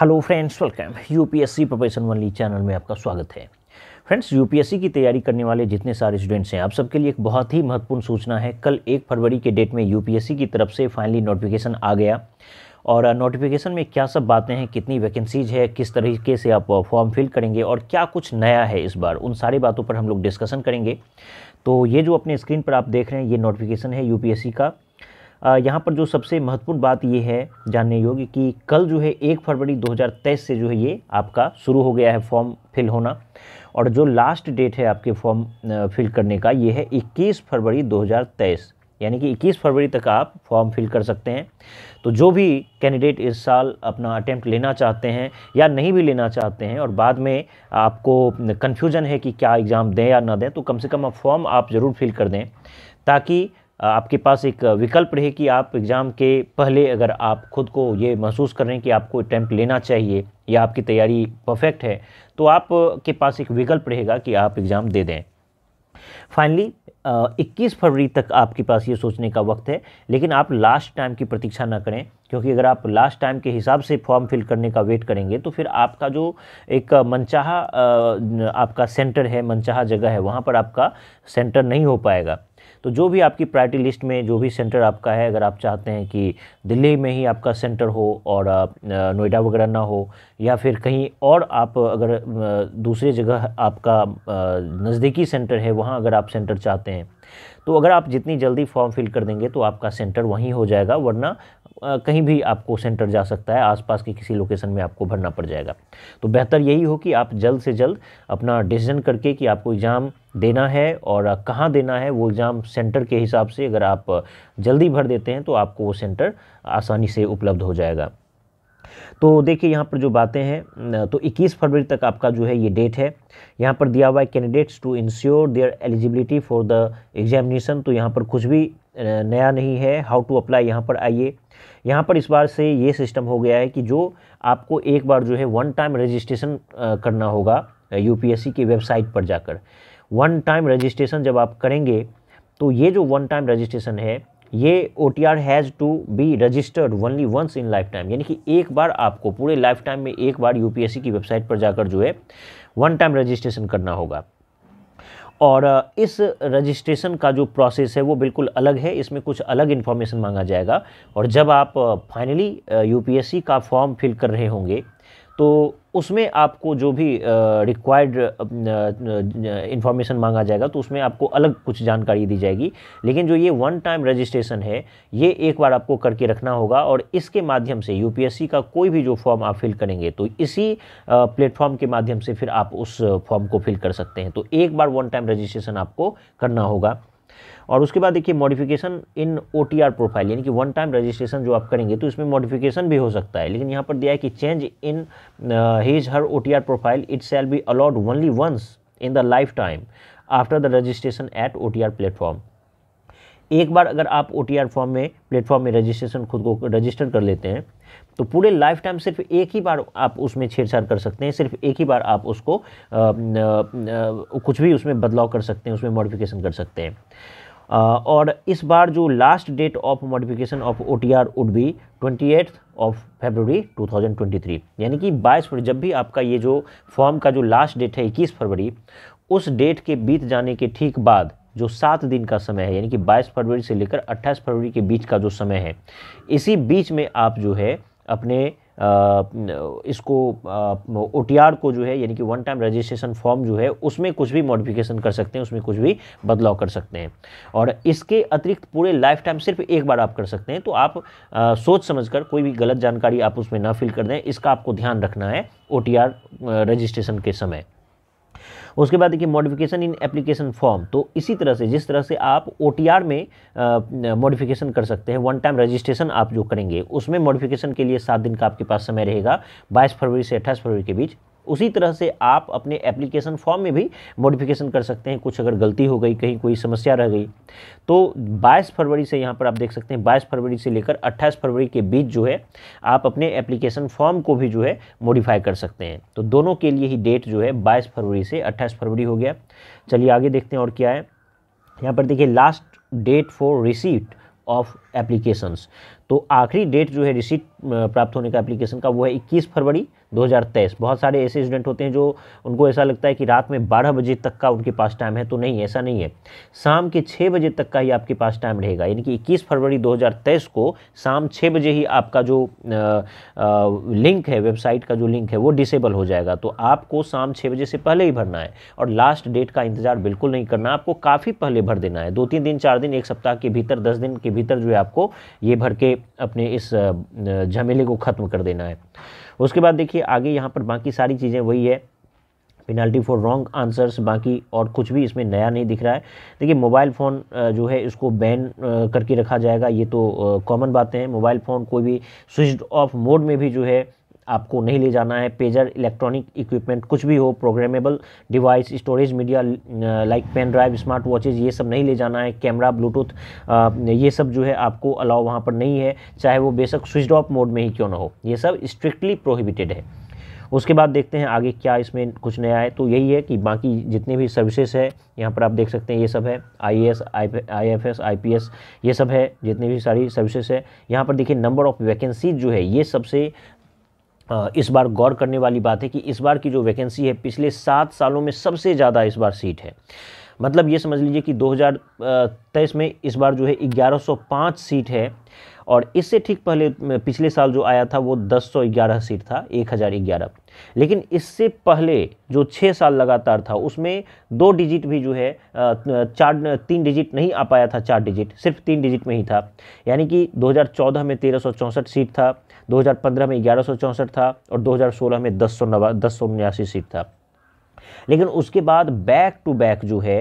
hello friends welcome UPSC profession only channel में आपका स्वागत है फ्रेंड्स यूपीएससी की तैयारी करने वाले जितने सारे स्टूडेंट्स हैं आप सबके लिए एक बहुत ही महत्वपूर्ण सूचना है कल एक फरवरी के डेट में यूपीएससी की तरफ से फाइनली नोटिफिकेशन आ गया और नोटिफिकेशन में क्या सब बातें हैं कितनी वैकेंसीज है किस तरीके से आप फॉर्म फिल करेंगे और क्या कुछ नया है इस बार उन सारी बातों पर हम लोग डिस्कशन करेंगे तो ये जो अपने स्क्रीन पर आप देख रहे हैं ये नोटिफिकेशन है यूपीएससी का यहाँ पर जो सबसे महत्वपूर्ण बात ये है जानने योग्य कि कल जो है एक फरवरी 2023 से जो है ये आपका शुरू हो गया है फॉर्म फिल होना और जो लास्ट डेट है आपके फॉर्म फिल करने का ये है इक्कीस फरवरी 2023 यानी कि 21 फरवरी तक आप फॉर्म फिल कर सकते हैं तो जो भी कैंडिडेट इस साल अपना अटैम्प्ट लेना चाहते हैं या नहीं भी लेना चाहते हैं और बाद में आपको कन्फ्यूजन है कि क्या एग्ज़ाम दें या ना दें तो कम से कम आप फॉर्म आप ज़रूर फिल कर दें ताकि आपके पास एक विकल्प रहे कि आप एग्ज़ाम के पहले अगर आप खुद को ये महसूस कर रहे हैं कि आपको अटैम्प्ट लेना चाहिए या आपकी तैयारी परफेक्ट है तो आपके पास एक विकल्प रहेगा कि आप एग्ज़ाम दे दें फाइनली 21 फरवरी तक आपके पास ये सोचने का वक्त है लेकिन आप लास्ट टाइम की प्रतीक्षा ना करें क्योंकि अगर आप लास्ट टाइम के हिसाब से फॉर्म फिल करने का वेट करेंगे तो फिर आपका जो एक मनचाहा आपका सेंटर है मनचाहा जगह है वहाँ पर आपका सेंटर नहीं हो पाएगा तो जो भी आपकी प्रायरिटी लिस्ट में जो भी सेंटर आपका है अगर आप चाहते हैं कि दिल्ली में ही आपका सेंटर हो और नोएडा वगैरह ना हो या फिर कहीं और आप अगर दूसरी जगह आपका नज़दीकी सेंटर है वहाँ अगर आप सेंटर चाहते हैं तो अगर आप जितनी जल्दी फॉर्म फिल कर देंगे तो आपका सेंटर वहीं हो जाएगा वरना कहीं भी आपको सेंटर जा सकता है आसपास के किसी लोकेशन में आपको भरना पड़ जाएगा तो बेहतर यही हो कि आप जल्द से जल्द अपना डिसीजन करके कि आपको एग्ज़ाम देना है और कहाँ देना है वो एग्ज़ाम सेंटर के हिसाब से अगर आप जल्दी भर देते हैं तो आपको वो सेंटर आसानी से उपलब्ध हो जाएगा तो देखिए यहाँ पर जो बातें हैं तो 21 फरवरी तक आपका जो है ये डेट है यहाँ पर दिया हुआ है candidates to ensure their eligibility for the examination तो यहाँ पर कुछ भी नया नहीं है हाउ टू अप्लाई यहाँ पर आइए यहाँ पर इस बार से ये सिस्टम हो गया है कि जो आपको एक बार जो है वन टाइम रजिस्ट्रेशन करना होगा यूपीएससी की वेबसाइट पर जाकर वन टाइम रजिस्ट्रेशन जब आप करेंगे तो ये जो वन टाइम रजिस्ट्रेशन है ये O T R has to be registered only once in life time यानी कि एक बार आपको पूरे लाइफ टाइम में एक बार यूपीएससी की वेबसाइट पर जाकर जो है वन टाइम रजिस्ट्रेशन करना होगा और इस रजिस्ट्रेशन का जो प्रोसेस है वो बिल्कुल अलग है इसमें कुछ अलग इन्फॉर्मेशन मांगा जाएगा और जब आप फाइनली यूपीएससी का फॉर्म फिल कर रहे होंगे तो उसमें आपको जो भी रिक्वायर्ड इन्फॉर्मेशन मांगा जाएगा तो उसमें आपको अलग कुछ जानकारी दी जाएगी लेकिन जो ये वन टाइम रजिस्ट्रेशन है ये एक बार आपको करके रखना होगा और इसके माध्यम से यूपीएससी का कोई भी जो फॉर्म आप फिल करेंगे तो इसी प्लेटफॉर्म के माध्यम से फिर आप उस फॉर्म को फिल कर सकते हैं तो एक बार वन टाइम रजिस्ट्रेशन आपको करना होगा और उसके बाद देखिए मॉडिफिकेशन इन ओ प्रोफाइल यानी कि वन टाइम रजिस्ट्रेशन जो आप करेंगे तो इसमें मॉडिफिकेशन भी हो सकता है लेकिन यहाँ पर दिया है कि change in his her O profile it shall be allowed only once in the life time after the registration at O platform एक बार अगर आप ओ फॉर्म में प्लेटफॉर्म में रजिस्ट्रेशन खुद को रजिस्टर कर लेते हैं तो पूरे लाइफ टाइम सिर्फ एक ही बार आप उसमें छेड़छाड़ कर सकते हैं सिर्फ एक ही बार आप उसको आ, आ, आ, कुछ भी उसमें बदलाव कर सकते हैं उसमें मॉडिफिकेशन कर सकते हैं और इस बार जो last date of modification of O T R would be twenty eight of twenty 2023 यानी कि 22 फरवरी जब भी आपका ये जो फॉर्म का जो लास्ट डेट है इक्कीस फरवरी उस डेट के बीत जाने के ठीक बाद जो सात दिन का समय है यानी कि 22 फरवरी से लेकर 28 फरवरी के बीच का जो समय है इसी बीच में आप जो है अपने आ, इसको ओ को जो है यानी कि वन टाइम रजिस्ट्रेशन फॉर्म जो है उसमें कुछ भी मॉडिफिकेशन कर सकते हैं उसमें कुछ भी बदलाव कर सकते हैं और इसके अतिरिक्त पूरे लाइफ टाइम सिर्फ एक बार आप कर सकते हैं तो आप आ, सोच समझ कर कोई भी गलत जानकारी आप उसमें ना फिल कर दें इसका आपको ध्यान रखना है ओ रजिस्ट्रेशन के समय उसके बाद देखिए मॉडिफिकेशन इन एप्लीकेशन फॉर्म तो इसी तरह से जिस तरह से आप ओ में मॉडिफिकेशन कर सकते हैं वन टाइम रजिस्ट्रेशन आप जो करेंगे उसमें मॉडिफिकेशन के लिए सात दिन का आपके पास समय रहेगा बाईस फरवरी से अट्ठाईस फरवरी के बीच उसी तरह से आप अपने एप्लीकेशन फॉर्म में भी मॉडिफिकेशन कर सकते हैं कुछ अगर गलती हो गई कहीं कोई समस्या रह गई तो 22 फरवरी से यहाँ पर आप देख सकते हैं 22 फरवरी से लेकर 28 फरवरी के बीच जो है आप अपने एप्लीकेशन फॉर्म को भी जो है मॉडिफाई कर सकते हैं तो दोनों के लिए ही डेट जो है बाईस फरवरी से अट्ठाईस फरवरी हो गया चलिए आगे देखते हैं और क्या है यहाँ पर देखिए last date for receipt of applications तो आखिरी डेट जो है रिसीट प्राप्त होने का एप्लीकेशन का वो है 21 फरवरी 2023 बहुत सारे ऐसे स्टूडेंट होते हैं जो उनको ऐसा लगता है कि रात में बारह बजे तक का उनके पास टाइम है तो नहीं ऐसा नहीं है शाम के छः बजे तक का ही आपके पास टाइम रहेगा यानी कि इक्कीस फरवरी 2023 को शाम छः बजे ही आपका जो आ, आ, लिंक है वेबसाइट का जो लिंक है वो डिसेबल हो जाएगा तो आपको शाम छः बजे से पहले ही भरना है और लास्ट डेट का इंतज़ार बिल्कुल नहीं करना आपको काफ़ी पहले भर देना है दो तीन दिन चार दिन एक सप्ताह के भीतर दस दिन के भीतर जो है आपको ये भर के अपने इस झमेले को ख़त्म कर देना है उसके बाद देखिए आगे यहाँ पर बाकी सारी चीज़ें वही है पेनल्टी फॉर रॉन्ग आंसर्स बाकी और कुछ भी इसमें नया नहीं दिख रहा है देखिए मोबाइल फ़ोन जो है इसको बैन करके रखा जाएगा ये तो कॉमन बातें हैं मोबाइल फ़ोन कोई भी स्विच ऑफ मोड में भी जो है आपको नहीं ले जाना है पेजर इलेक्ट्रॉनिक इक्विपमेंट कुछ भी हो programmable device storage media like pen drive smart watches ये सब नहीं ले जाना है कैमरा ब्लूटूथ ये सब जो है आपको अलाउ वहाँ पर नहीं है चाहे वो बेशक स्विच ऑफ मोड में ही क्यों ना हो ये सब स्ट्रिक्टली प्रोहिबिटेड है उसके बाद देखते हैं आगे क्या इसमें कुछ नया है तो यही है कि बाकी जितने भी सर्विसेज है यहाँ पर आप देख सकते हैं ये सब है I S I F S I P S ये सब है जितनी भी सारी सर्विसेज है यहाँ पर देखिए नंबर ऑफ़ वैकेंसीज जो है ये सबसे हाँ, इस बार गौर करने वाली बात है कि इस बार की जो वैकेंसी है पिछले सात सालों में सबसे ज़्यादा इस बार सीट है मतलब ये समझ लीजिए कि 2023 में इस बार जो है 1105 सीट है और इससे ठीक पहले पिछले साल जो आया था वो 1011 सीट था 1011 लेकिन इससे पहले जो छः साल लगातार था उसमें दो डिजिट भी जो है चार तीन डिजिट नहीं आ पाया था चार डिजिट सिर्फ तीन डिजिट में ही था यानी कि 2014 में तेरह सीट था 2015 में ग्यारह था और 2016 में दस सौ सीट था लेकिन उसके बाद बैक टू बैक जो है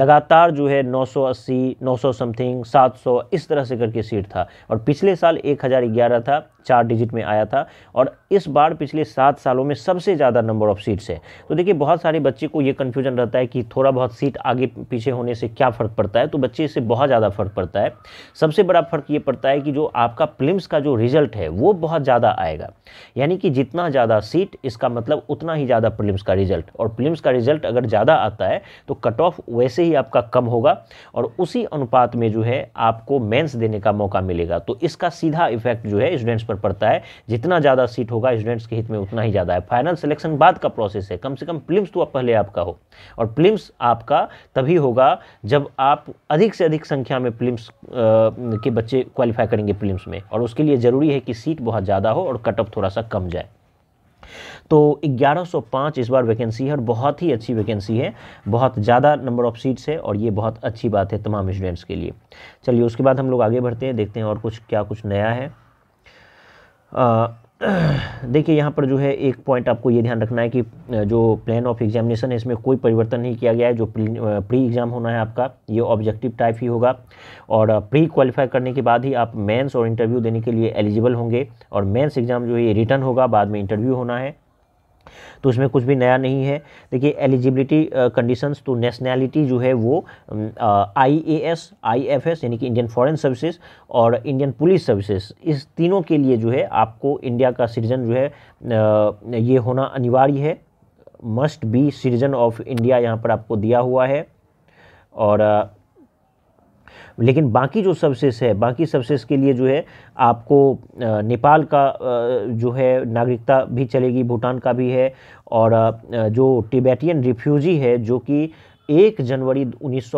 लगातार जो है 980 900 समथिंग 700 इस तरह से करके सीट था और पिछले साल 1011 था चार डिजिट में आया था और इस बार पिछले सात सालों में सबसे ज़्यादा नंबर ऑफ़ सीट्स है तो देखिए बहुत सारे बच्चे को ये कन्फ्यूजन रहता है कि थोड़ा बहुत सीट आगे पीछे होने से क्या फ़र्क पड़ता है तो बच्चे इससे बहुत ज़्यादा फ़र्क पड़ता है सबसे बड़ा फ़र्क ये पड़ता है कि जो आपका प्लिम्स का जो रिजल्ट है वो बहुत ज़्यादा आएगा यानी कि जितना ज़्यादा सीट इसका मतलब उतना ही ज़्यादा प्लिम्स का रिजल्ट और प्रीलिम्स का रिजल्ट अगर ज़्यादा आता है तो कट ऑफ वैसे ही आपका कम होगा और उसी अनुपात में जो है आपको मेंस देने का मौका मिलेगा तो इसका सीधा इफेक्ट जो है स्टूडेंट्स पर पड़ता है जितना ज़्यादा सीट होगा स्टूडेंट्स के हित में उतना ही ज़्यादा है फाइनल सिलेक्शन बाद का प्रोसेस है कम से कम प्लिम्स तो पहले आपका हो और प्लिम्स आपका तभी होगा जब आप अधिक से अधिक संख्या में प्लिम्स के बच्चे क्वालिफाई करेंगे प्लिम्स में और उसके लिए ज़रूरी है कि सीट बहुत ज़्यादा हो और कट ऑफ थोड़ा सा कम जाए तो 1105 इस बार वैकेंसी है और बहुत ही अच्छी वैकेंसी है बहुत ज़्यादा नंबर ऑफ सीट्स है और ये बहुत अच्छी बात है तमाम स्टूडेंट्स के लिए चलिए उसके बाद हम लोग आगे बढ़ते हैं देखते हैं और कुछ क्या कुछ नया है आ, देखिए यहाँ पर जो है एक पॉइंट आपको ये ध्यान रखना है कि जो प्लान ऑफ एग्जामिनेशन है इसमें कोई परिवर्तन नहीं किया गया है जो प्री एग्ज़ाम होना है आपका ये ऑब्जेक्टिव टाइप ही होगा और प्री क्वालिफाई करने के बाद ही आप मेंस और इंटरव्यू देने के लिए एलिजिबल होंगे और मेंस एग्ज़ाम जो है ये रिटर्न होगा बाद में इंटरव्यू होना है तो इसमें कुछ भी नया नहीं है देखिए एलिजिबिलिटी कंडीशंस uh, तो नेशनैलिटी जो है वो I A S I F S यानी कि इंडियन फॉरेन सर्विसेज और इंडियन पुलिस सर्विसेज इस तीनों के लिए जो है आपको इंडिया का सिटीजन जो है आ, uh, ये होना अनिवार्य है must be citizen of India यहाँ पर आपको दिया हुआ है और uh, लेकिन बाकी जो सर्विसेज है बाकी सर्विसेज के लिए जो है आपको नेपाल का जो है नागरिकता भी चलेगी भूटान का भी है और जो टिबेटियन रिफ्यूजी है जो कि एक जनवरी उन्नीस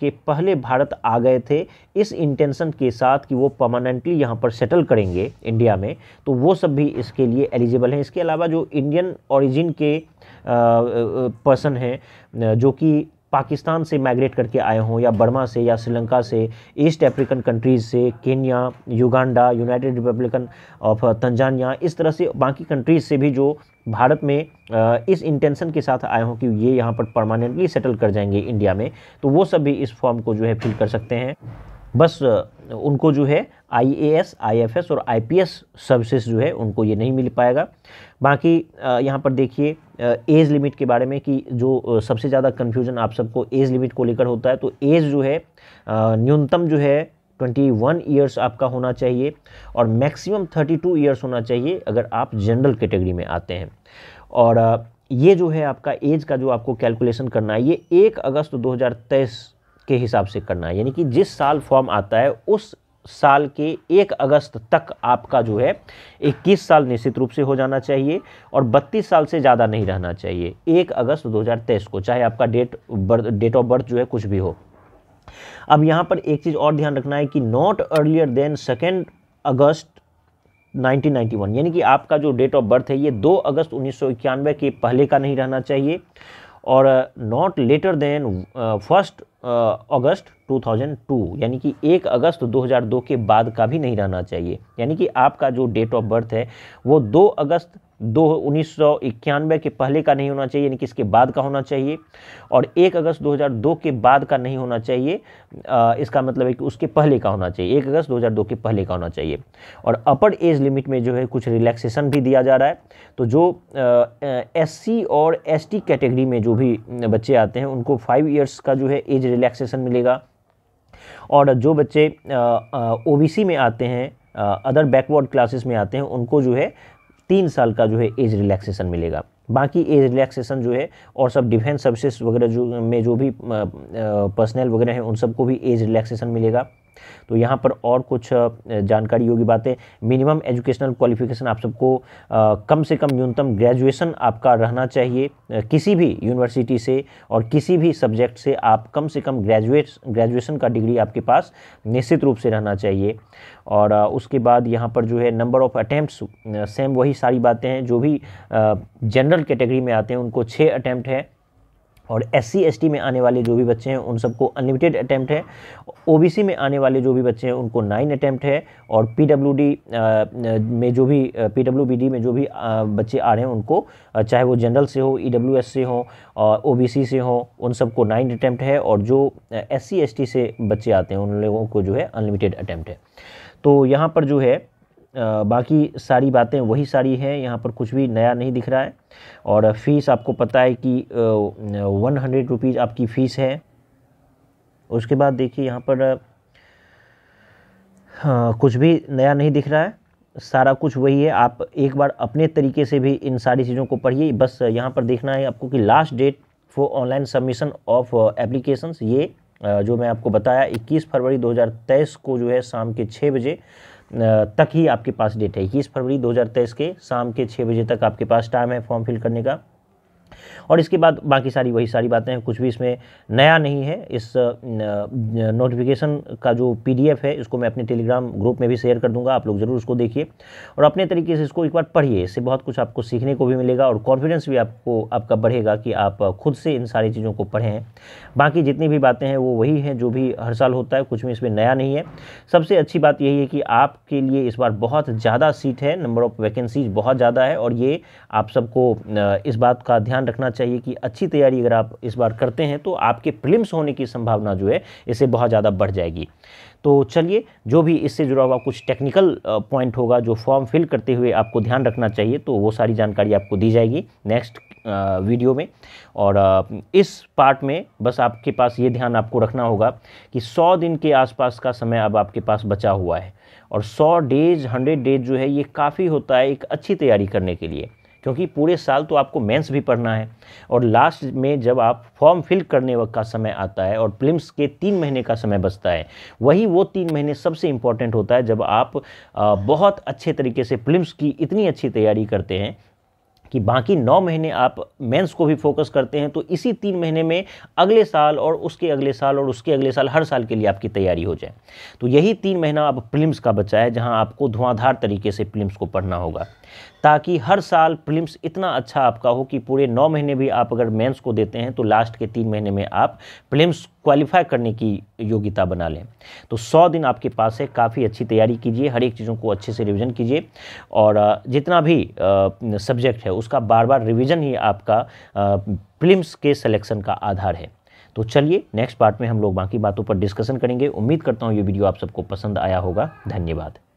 के पहले भारत आ गए थे इस इंटेंशन के साथ कि वो परमानेंटली यहाँ पर सेटल करेंगे इंडिया में तो वो सब भी इसके लिए एलिजिबल हैं इसके अलावा जो इंडियन ओरिजिन के पर्सन हैं जो कि पाकिस्तान से माइग्रेट करके आए हों या बर्मा से या श्रीलंका से ईस्ट अफ्रीकन कंट्रीज़ से Kenya Uganda United Republican of Tanzania इस तरह से बाकी कंट्रीज़ से भी जो भारत में इस इंटेंशन के साथ आए हों कि ये यहाँ पर परमानेंटली सेटल कर जाएंगे इंडिया में तो वो सब भी इस फॉर्म को जो है फिल कर सकते हैं बस उनको जो है आईएएस, आईएफएस और आईपीएस सर्विसेज जो है उनको ये नहीं मिल पाएगा बाकी यहाँ पर देखिए एज लिमिट के बारे में कि जो सबसे ज़्यादा कन्फ्यूजन आप सबको एज लिमिट को लेकर होता है तो एज जो है न्यूनतम जो है ट्वेंटी वन ईयर्स आपका होना चाहिए और मैक्सिमम थर्टी टू ईयर्स होना चाहिए अगर आप जनरल कैटेगरी में आते हैं और ये जो है आपका एज का जो आपको कैलकुलेशन करना है ये एक अगस्त 2023 के हिसाब से करना है यानी कि जिस साल फॉर्म आता है उस साल के एक अगस्त तक आपका जो है 21 साल निश्चित रूप से हो जाना चाहिए और 32 साल से ज़्यादा नहीं रहना चाहिए एक अगस्त 2023 को चाहे आपका date birth date of birth जो है कुछ भी हो अब यहाँ पर एक चीज़ और ध्यान रखना है कि not earlier than second August 1991 यानी कि आपका जो डेट ऑफ बर्थ है ये 2 अगस्त उन्नीस के पहले का नहीं रहना चाहिए और not later than first August 2002 यानी कि 1 अगस्त 2002 के बाद का भी नहीं रहना चाहिए यानी कि आपका जो डेट ऑफ बर्थ है वो 2 अगस्त दो उन्नीस के पहले का नहीं होना चाहिए यानी कि इसके बाद का होना चाहिए और एक अगस्त 2002 के बाद का नहीं होना चाहिए आ, इसका मतलब है कि उसके पहले का होना चाहिए एक अगस्त 2002 के पहले का होना चाहिए और अपर एज लिमिट में जो है कुछ रिलैक्सेशन भी दिया जा रहा है तो जो एस और एस कैटेगरी में जो भी बच्चे आते हैं उनको फाइव ईयर्स का जो है एज रिलैक्सेशन मिलेगा और जो बच्चे ओ में आते हैं अदर बैकवर्ड क्लासेस में आते हैं उनको जो है तीन साल का जो है एज रिलैक्सेशन मिलेगा बाकी एज रिलैक्सेशन जो है और सब डिफेंस सर्विसेज वगैरह जो में जो भी पर्सनल वगैरह हैं उन सबको भी एज रिलैक्सेशन मिलेगा तो यहाँ पर और कुछ जानकारी योग्य बातें मिनिमम एजुकेशनल क्वालिफिकेशन आप सबको कम से कम न्यूनतम ग्रेजुएशन आपका रहना चाहिए किसी भी यूनिवर्सिटी से और किसी भी सब्जेक्ट से आप कम से कम ग्रेजुएट ग्रेजुएशन का डिग्री आपके पास निश्चित रूप से रहना चाहिए और उसके बाद यहाँ पर जो है नंबर ऑफ़ अटैम्प्ट सेम वही सारी बातें हैं जो भी जनरल कैटेगरी में आते हैं उनको छः अटैम्प्ट है और एस सी में आने वाले जो भी बच्चे हैं उन सबको अनलिमिटेड अटैम्प्ट है ओबीसी में आने वाले जो भी बच्चे हैं उनको नाइन अटैम्प्ट है और पीडब्ल्यूडी में जो भी पीडब्ल्यूबीडी में जो भी बच्चे आ रहे हैं उनको चाहे वो जनरल से हो ईडब्ल्यूएस e से हो और ओबीसी से हो उन सबको नाइन अटैम्प्ट है और जो एस सी से बच्चे आते हैं उन लोगों को जो है अनलिमिटेड अटैम्प्ट है तो यहाँ पर जो है बाकी सारी बातें वही सारी हैं यहाँ पर कुछ भी नया नहीं दिख रहा है और फ़ीस आपको पता है कि वन हंड्रेड रुपीज़ आपकी फ़ीस है उसके बाद देखिए यहाँ पर आ, हाँ, कुछ भी नया नहीं दिख रहा है सारा कुछ वही है आप एक बार अपने तरीके से भी इन सारी चीज़ों को पढ़िए बस यहाँ पर देखना है आपको कि last date for online submission of applications ये जो मैं आपको बताया 21 फरवरी 2023 को जो है शाम के छः बजे तक ही आपके पास डेट है इक्कीस फरवरी 2023 के शाम के छः बजे तक आपके पास टाइम है फॉर्म फिल करने का और इसके बाद बाकी सारी वही सारी बातें हैं कुछ भी इसमें नया नहीं है इस नोटिफिकेशन का जो पी है इसको मैं अपने टेलीग्राम ग्रुप में भी शेयर कर दूँगा आप लोग ज़रूर उसको देखिए और अपने तरीके से इसको एक बार पढ़िए इससे बहुत कुछ आपको सीखने को भी मिलेगा और कॉन्फिडेंस भी आपको आपका बढ़ेगा कि आप खुद से इन सारी चीज़ों को पढ़ें बाकी जितनी भी बातें हैं वो वही हैं जो भी हर साल होता है कुछ भी इसमें नया नहीं है सबसे अच्छी बात यही है कि आपके लिए इस बार बहुत ज़्यादा सीट है नंबर ऑफ़ वैकेंसीज बहुत ज़्यादा है और ये आप सबको इस बात का ध्यान रखना चाहिए कि अच्छी तैयारी अगर आप इस बार करते हैं तो आपके प्रिलिम्स होने की संभावना जो है इसे बहुत ज़्यादा बढ़ जाएगी तो चलिए जो भी इससे जुड़ा हुआ कुछ टेक्निकल पॉइंट होगा जो फॉर्म फिल करते हुए आपको ध्यान रखना चाहिए तो वो सारी जानकारी आपको दी जाएगी नेक्स्ट वीडियो में और इस पार्ट में बस आपके पास ये ध्यान आपको रखना होगा कि 100 दिन के आसपास का समय अब आपके पास बचा हुआ है और 100 डेज 100 डेज जो है ये काफ़ी होता है एक अच्छी तैयारी करने के लिए क्योंकि पूरे साल तो आपको मेंस भी पढ़ना है और लास्ट में जब आप फॉर्म फिल करने वक्त का समय आता है और प्लिम्स के तीन महीने का समय बचता है वही वो तीन महीने सबसे इम्पॉर्टेंट होता है जब आप बहुत अच्छे तरीके से प्लिम्स की इतनी अच्छी तैयारी करते हैं कि बाकी नौ महीने आप मेंस को भी फोकस करते हैं तो इसी तीन महीने में अगले साल और उसके अगले साल और उसके अगले साल हर साल के लिए आपकी तैयारी हो जाए तो यही तीन महीना अब प्लिम्स का बचा है जहां आपको धुआंधार तरीके से प्लिम्स को पढ़ना होगा ताकि हर साल प्रीलिम्स इतना अच्छा आपका हो कि पूरे नौ महीने भी आप अगर मेंस को देते हैं तो लास्ट के तीन महीने में आप प्रीलिम्स क्वालिफाई करने की योग्यता बना लें तो सौ दिन आपके पास है काफ़ी अच्छी तैयारी कीजिए हर एक चीज़ों को अच्छे से रिविज़न कीजिए और जितना भी सब्जेक्ट है उसका बार बार रिविज़न ही आपका प्रिलिम्स के सलेक्शन का आधार है तो चलिए नेक्स्ट पार्ट में हम लोग बाकी बातों पर डिस्कशन करेंगे उम्मीद करता हूँ ये वीडियो आप सबको पसंद आया होगा धन्यवाद